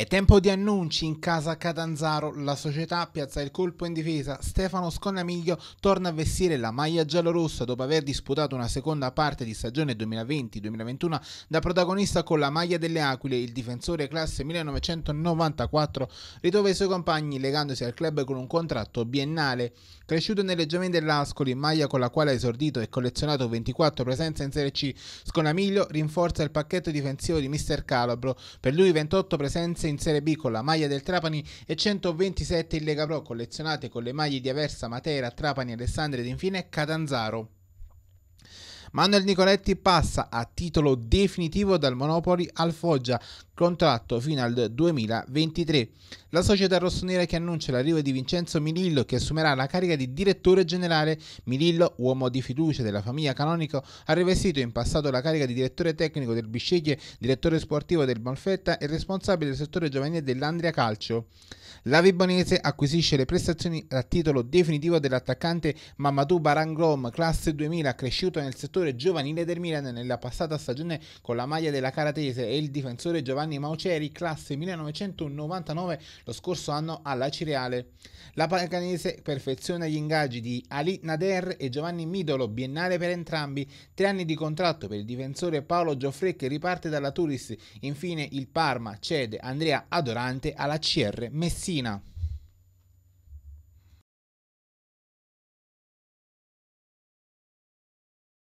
È tempo di annunci in casa Catanzaro, la società piazza il colpo in difesa, Stefano Sconamiglio torna a vestire la maglia giallorossa dopo aver disputato una seconda parte di stagione 2020-2021 da protagonista con la maglia delle Aquile, il difensore classe 1994 ritrova i suoi compagni legandosi al club con un contratto biennale. Cresciuto nelle giovani dell'Ascoli, maglia con la quale ha esordito e collezionato 24 presenze in Serie C, Sconamiglio rinforza il pacchetto difensivo di Mister Calabro, per lui 28 presenze in Serie B con la maglia del Trapani e 127 in Lega Pro collezionate con le maglie di Aversa, Matera, Trapani, Alessandria ed infine Catanzaro. Manuel Nicoletti passa a titolo definitivo dal Monopoli al Foggia, contratto fino al 2023. La società rossonera che annuncia l'arrivo di Vincenzo Milillo che assumerà la carica di direttore generale. Milillo, uomo di fiducia della famiglia canonico, ha rivestito in passato la carica di direttore tecnico del Bisceglie, direttore sportivo del Malfetta e responsabile del settore giovanile dell'Andria Calcio. La Vibonese acquisisce le prestazioni a titolo definitivo dell'attaccante Mamadou Baranglom, classe 2000, cresciuto nel settore giocatore giovanile del Milan nella passata stagione con la maglia della Caratese e il difensore Giovanni Mauceri, classe 1999, lo scorso anno alla Cireale. La Paganese perfeziona gli ingaggi di Ali Nader e Giovanni Midolo, biennale per entrambi, tre anni di contratto per il difensore Paolo Gioffre che riparte dalla Turis. Infine il Parma cede Andrea Adorante alla CR Messina.